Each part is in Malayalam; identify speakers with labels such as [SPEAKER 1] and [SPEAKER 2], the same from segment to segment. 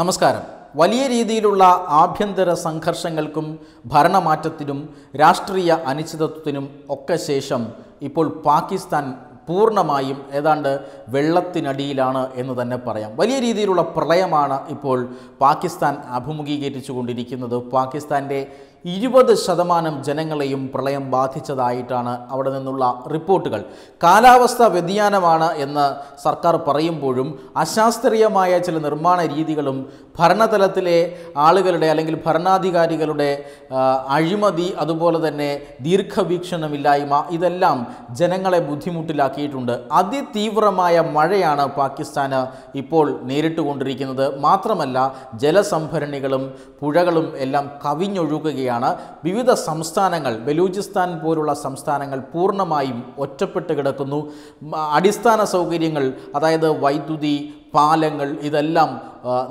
[SPEAKER 1] നമസ്കാരം വലിയ രീതിയിലുള്ള ആഭ്യന്തര സംഘർഷങ്ങൾക്കും ഭരണമാറ്റത്തിനും രാഷ്ട്രീയ അനിശ്ചിതത്വത്തിനും ഒക്കെ ശേഷം ഇപ്പോൾ പാകിസ്ഥാൻ പൂർണ്ണമായും ഏതാണ്ട് വെള്ളത്തിനടിയിലാണ് എന്ന് തന്നെ പറയാം വലിയ രീതിയിലുള്ള പ്രളയമാണ് ഇപ്പോൾ പാകിസ്ഥാൻ അഭിമുഖീകരിച്ചു കൊണ്ടിരിക്കുന്നത് പാകിസ്ഥാൻ്റെ ഇരുപത് ശതമാനം ജനങ്ങളെയും പ്രളയം ബാധിച്ചതായിട്ടാണ് അവിടെ നിന്നുള്ള റിപ്പോർട്ടുകൾ കാലാവസ്ഥ വ്യതിയാനമാണ് എന്ന് സർക്കാർ പറയുമ്പോഴും അശാസ്ത്രീയമായ ചില നിർമ്മാണ രീതികളും ഭരണതലത്തിലെ ആളുകളുടെ അല്ലെങ്കിൽ ഭരണാധികാരികളുടെ അഴിമതി അതുപോലെ തന്നെ ദീർഘവീക്ഷണമില്ലായ്മ ഇതെല്ലാം ജനങ്ങളെ ബുദ്ധിമുട്ടിലാക്കിയിട്ടുണ്ട് അതിതീവ്രമായ മഴയാണ് പാകിസ്ഥാന് ഇപ്പോൾ നേരിട്ടുകൊണ്ടിരിക്കുന്നത് മാത്രമല്ല ജലസംഭരണികളും പുഴകളും എല്ലാം കവിഞ്ഞൊഴുകുകയാണ് പറയുകയാണ് വിവിധ സംസ്ഥാനങ്ങൾ ബലൂചിസ്ഥാൻ പോലുള്ള സംസ്ഥാനങ്ങൾ പൂർണ്ണമായും ഒറ്റപ്പെട്ട് കിടക്കുന്നു അടിസ്ഥാന സൗകര്യങ്ങൾ അതായത് വൈദ്യുതി പാലങ്ങൾ ഇതെല്ലാം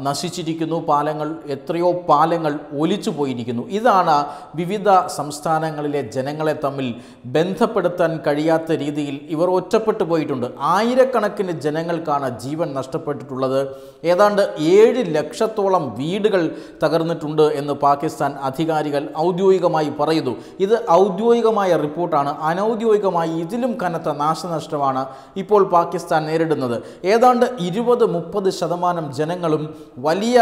[SPEAKER 1] നശിച്ചിരിക്കുന്നു പാലങ്ങൾ എത്രയോ പാലങ്ങൾ ഒലിച്ചു പോയിരിക്കുന്നു ഇതാണ് വിവിധ സംസ്ഥാനങ്ങളിലെ ജനങ്ങളെ തമ്മിൽ ബന്ധപ്പെടുത്താൻ കഴിയാത്ത രീതിയിൽ ഇവർ ഒറ്റപ്പെട്ടു പോയിട്ടുണ്ട് ആയിരക്കണക്കിന് ജനങ്ങൾക്കാണ് ജീവൻ നഷ്ടപ്പെട്ടിട്ടുള്ളത് ഏതാണ്ട് ഏഴ് ലക്ഷത്തോളം വീടുകൾ തകർന്നിട്ടുണ്ട് എന്ന് പാകിസ്ഥാൻ അധികാരികൾ ഔദ്യോഗികമായി പറയുന്നു ഇത് ഔദ്യോഗികമായ റിപ്പോർട്ടാണ് അനൗദ്യോഗികമായി ഇതിലും കനത്ത നാശനഷ്ടമാണ് ഇപ്പോൾ പാകിസ്ഥാൻ നേരിടുന്നത് ഏതാണ്ട് ഇരുപത് മുപ്പത് ശതമാനം ജനങ്ങളും വലിയ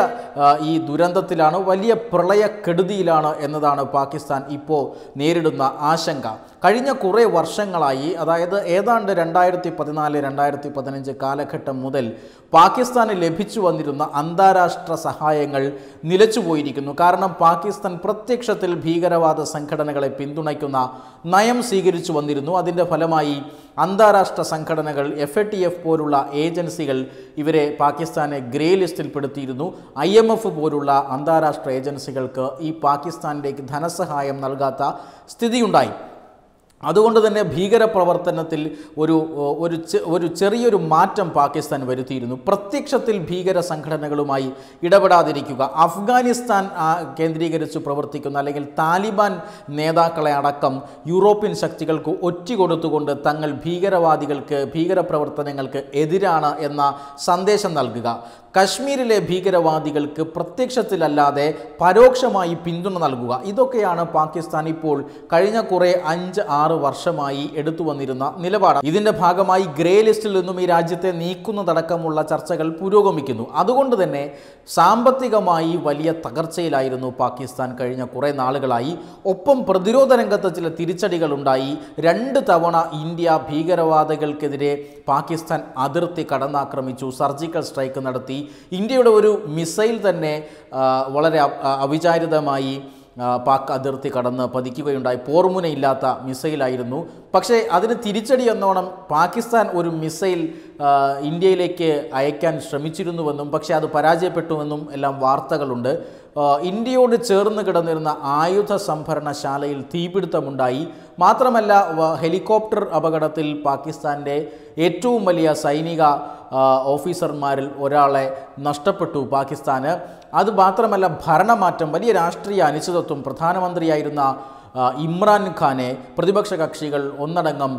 [SPEAKER 1] ഈ ദുരന്തത്തിലാണ് വലിയ പ്രളയക്കെടുതിയിലാണ് എന്നതാണ് പാകിസ്ഥാൻ ഇപ്പോൾ നേരിടുന്ന ആശങ്ക കഴിഞ്ഞ കുറേ വർഷങ്ങളായി അതായത് ഏതാണ്ട് രണ്ടായിരത്തി പതിനാല് രണ്ടായിരത്തി പതിനഞ്ച് കാലഘട്ടം മുതൽ പാകിസ്ഥാന് ലഭിച്ചു വന്നിരുന്ന അന്താരാഷ്ട്ര സഹായങ്ങൾ നിലച്ചു പോയിരിക്കുന്നു കാരണം പാകിസ്ഥാൻ പ്രത്യക്ഷത്തിൽ ഭീകരവാദ സംഘടനകളെ പിന്തുണയ്ക്കുന്ന നയം സ്വീകരിച്ചു വന്നിരുന്നു അതിൻ്റെ ഫലമായി അന്താരാഷ്ട്ര സംഘടനകൾ എഫ് എ ടി എഫ് പോലുള്ള ഏജൻസികൾ ഇവരെ പാകിസ്ഥാനെ ഗ്രേ ലിസ്റ്റിൽപ്പെടുത്തിയിരുന്നു ഐ എം എഫ് പോലുള്ള അന്താരാഷ്ട്ര ഏജൻസികൾക്ക് ഈ പാകിസ്ഥാനിലേക്ക് ധനസഹായം നൽകാത്ത സ്ഥിതിയുണ്ടായി അതുകൊണ്ട് തന്നെ ഭീകരപ്രവർത്തനത്തിൽ ഒരു ഒരു ഒരു ചെറിയൊരു മാറ്റം പാകിസ്ഥാൻ വരുത്തിയിരുന്നു പ്രത്യക്ഷത്തിൽ ഭീകര സംഘടനകളുമായി ഇടപെടാതിരിക്കുക അഫ്ഗാനിസ്ഥാൻ കേന്ദ്രീകരിച്ച് പ്രവർത്തിക്കുന്ന അല്ലെങ്കിൽ താലിബാൻ നേതാക്കളെ അടക്കം യൂറോപ്യൻ ശക്തികൾക്ക് ഒറ്റ കൊടുത്തുകൊണ്ട് തങ്ങൾ ഭീകരവാദികൾക്ക് ഭീകരപ്രവർത്തനങ്ങൾക്ക് എതിരാണ് എന്ന സന്ദേശം നൽകുക കശ്മീരിലെ ഭീകരവാദികൾക്ക് പ്രത്യക്ഷത്തിലല്ലാതെ പരോക്ഷമായി പിന്തുണ നൽകുക ഇതൊക്കെയാണ് പാകിസ്ഥാൻ ഇപ്പോൾ കഴിഞ്ഞ കുറേ അഞ്ച് ആറ് വർഷമായി എടുത്തു വന്നിരുന്ന നിലപാട് ഇതിന്റെ ഭാഗമായി ഗ്രേ ലിസ്റ്റിൽ നിന്നും ഈ രാജ്യത്തെ നീക്കുന്നതടക്കമുള്ള ചർച്ചകൾ പുരോഗമിക്കുന്നു അതുകൊണ്ട് തന്നെ സാമ്പത്തികമായി വലിയ തകർച്ചയിലായിരുന്നു പാകിസ്ഥാൻ കഴിഞ്ഞ കുറേ നാളുകളായി ഒപ്പം പ്രതിരോധ രംഗത്ത് ചില ഉണ്ടായി രണ്ട് തവണ ഇന്ത്യ ഭീകരവാദികൾക്കെതിരെ പാകിസ്ഥാൻ അതിർത്തി കടന്നാക്രമിച്ചു സർജിക്കൽ സ്ട്രൈക്ക് നടത്തി ഇന്ത്യയുടെ ഒരു മിസൈൽ തന്നെ വളരെ അവിചാരിതമായി പാക് അതിർത്തി കടന്ന് പതിക്കുകയുണ്ടായി പോർമുനയില്ലാത്ത മിസൈലായിരുന്നു പക്ഷേ അതിന് തിരിച്ചടി എന്നോണം പാകിസ്ഥാൻ ഒരു മിസൈൽ ഇന്ത്യയിലേക്ക് അയക്കാൻ ശ്രമിച്ചിരുന്നുവെന്നും പക്ഷേ അത് പരാജയപ്പെട്ടുവെന്നും എല്ലാം വാർത്തകളുണ്ട് ഇന്ത്യയോട് ചേർന്ന് കിടന്നിരുന്ന ആയുധ സംഭരണശാലയിൽ തീപിടുത്തമുണ്ടായി മാത്രമല്ല ഹെലികോപ്റ്റർ അപകടത്തിൽ പാകിസ്ഥാൻ്റെ ഏറ്റവും വലിയ സൈനിക ഓഫീസർമാരിൽ ഒരാളെ നഷ്ടപ്പെട്ടു പാകിസ്ഥാന് അതുമാത്രമല്ല ഭരണമാറ്റം വലിയ രാഷ്ട്രീയ അനിശ്ചിതത്വം പ്രധാനമന്ത്രിയായിരുന്ന ഇമ്രാൻ ഖാനെ പ്രതിപക്ഷ കക്ഷികൾ ഒന്നടങ്കം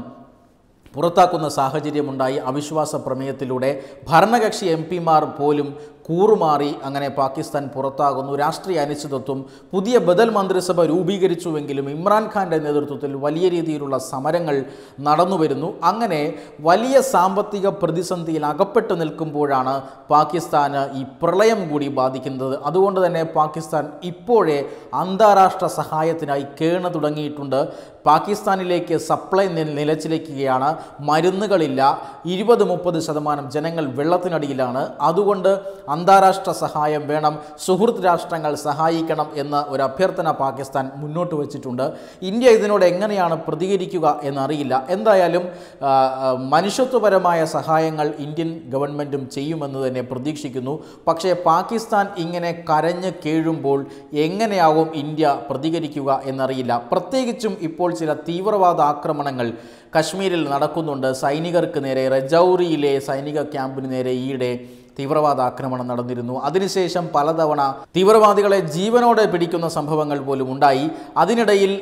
[SPEAKER 1] പുറത്താക്കുന്ന സാഹചര്യമുണ്ടായി അവിശ്വാസ പ്രമേയത്തിലൂടെ ഭരണകക്ഷി എം പിമാർ പോലും കൂറുമാറി അങ്ങനെ പാകിസ്ഥാൻ പുറത്താകുന്നു രാഷ്ട്രീയ അനിശ്ചിതത്വം പുതിയ ബദൽ മന്ത്രിസഭ രൂപീകരിച്ചുവെങ്കിലും ഇമ്രാൻഖാൻ്റെ നേതൃത്വത്തിൽ വലിയ രീതിയിലുള്ള സമരങ്ങൾ നടന്നു വരുന്നു അങ്ങനെ വലിയ സാമ്പത്തിക പ്രതിസന്ധിയിൽ അകപ്പെട്ട് നിൽക്കുമ്പോഴാണ് പാകിസ്ഥാന് ഈ പ്രളയം കൂടി ബാധിക്കുന്നത് അതുകൊണ്ട് തന്നെ പാകിസ്ഥാൻ ഇപ്പോഴേ അന്താരാഷ്ട്ര സഹായത്തിനായി കേണ തുടങ്ങിയിട്ടുണ്ട് പാകിസ്ഥാനിലേക്ക് സപ്ലൈ നിലച്ചിലേക്കുകയാണ് മരുന്നുകളില്ല ഇരുപത് മുപ്പത് ശതമാനം ജനങ്ങൾ വെള്ളത്തിനടിയിലാണ് അതുകൊണ്ട് അന്താരാഷ്ട്ര സഹായം വേണം സുഹൃത്ത് രാഷ്ട്രങ്ങൾ സഹായിക്കണം എന്ന ഒരു അഭ്യർത്ഥന പാകിസ്ഥാൻ മുന്നോട്ട് വച്ചിട്ടുണ്ട് ഇന്ത്യ ഇതിനോട് എങ്ങനെയാണ് പ്രതികരിക്കുക എന്നറിയില്ല എന്തായാലും മനുഷ്യത്വപരമായ സഹായങ്ങൾ ഇന്ത്യൻ ഗവൺമെൻറ്റും ചെയ്യുമെന്ന് തന്നെ പ്രതീക്ഷിക്കുന്നു പക്ഷേ പാകിസ്ഥാൻ ഇങ്ങനെ കരഞ്ഞ് കേഴുമ്പോൾ എങ്ങനെയാവും ഇന്ത്യ പ്രതികരിക്കുക എന്നറിയില്ല പ്രത്യേകിച്ചും ഇപ്പോൾ ചില തീവ്രവാദ ആക്രമണങ്ങൾ കശ്മീരിൽ നടക്കുന്നുണ്ട് സൈനികർക്ക് നേരെ രജൌറിയിലെ സൈനിക ക്യാമ്പിന് നേരെ ഈയിടെ തീവ്രവാദ ആക്രമണം നടന്നിരുന്നു അതിനുശേഷം പലതവണ തീവ്രവാദികളെ ജീവനോടെ പിടിക്കുന്ന സംഭവങ്ങൾ പോലും ഉണ്ടായി അതിനിടയിൽ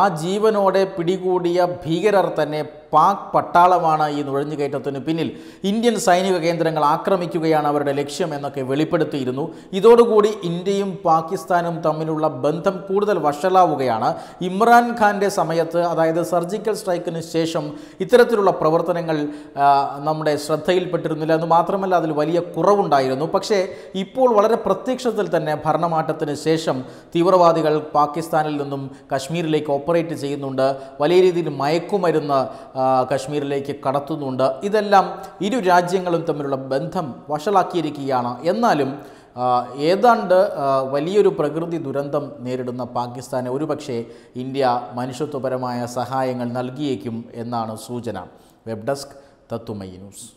[SPEAKER 1] ആ ജീവനോടെ പിടികൂടിയ ഭീകരർ തന്നെ പാക് പട്ടാളമാണ് ഈ നുഴഞ്ഞുകയറ്റത്തിന് പിന്നിൽ ഇന്ത്യൻ സൈനിക കേന്ദ്രങ്ങൾ ആക്രമിക്കുകയാണ് അവരുടെ ലക്ഷ്യം എന്നൊക്കെ വെളിപ്പെടുത്തിയിരുന്നു ഇതോടുകൂടി ഇന്ത്യയും പാകിസ്ഥാനും തമ്മിലുള്ള ബന്ധം കൂടുതൽ വഷളാവുകയാണ് ഇമ്രാൻഖാൻ്റെ സമയത്ത് അതായത് സർജിക്കൽ സ്ട്രൈക്കിന് ശേഷം ഇത്തരത്തിലുള്ള പ്രവർത്തനങ്ങൾ നമ്മുടെ ശ്രദ്ധയിൽപ്പെട്ടിരുന്നില്ല എന്ന് മാത്രമല്ല അതിൽ വലിയ കുറവുണ്ടായിരുന്നു പക്ഷേ ഇപ്പോൾ വളരെ പ്രത്യക്ഷത്തിൽ തന്നെ ഭരണമാറ്റത്തിന് ശേഷം തീവ്രവാദികൾ പാകിസ്ഥാനിൽ നിന്നും കശ്മീരിലേക്ക് ഓപ്പറേറ്റ് ചെയ്യുന്നുണ്ട് വലിയ രീതിയിൽ മയക്കുമരുന്ന് കശ്മീരിലേക്ക് കടത്തുന്നുണ്ട് ഇതെല്ലാം ഇരു രാജ്യങ്ങളും തമ്മിലുള്ള ബന്ധം വഷളാക്കിയിരിക്കുകയാണ് എന്നാലും ഏതാണ്ട് വലിയൊരു പ്രകൃതി ദുരന്തം നേരിടുന്ന പാകിസ്ഥാന് ഒരുപക്ഷെ ഇന്ത്യ മനുഷ്യത്വപരമായ സഹായങ്ങൾ നൽകിയേക്കും എന്നാണ് സൂചന വെബ് ഡെസ്ക് തത്തുമൈ ന്യൂസ്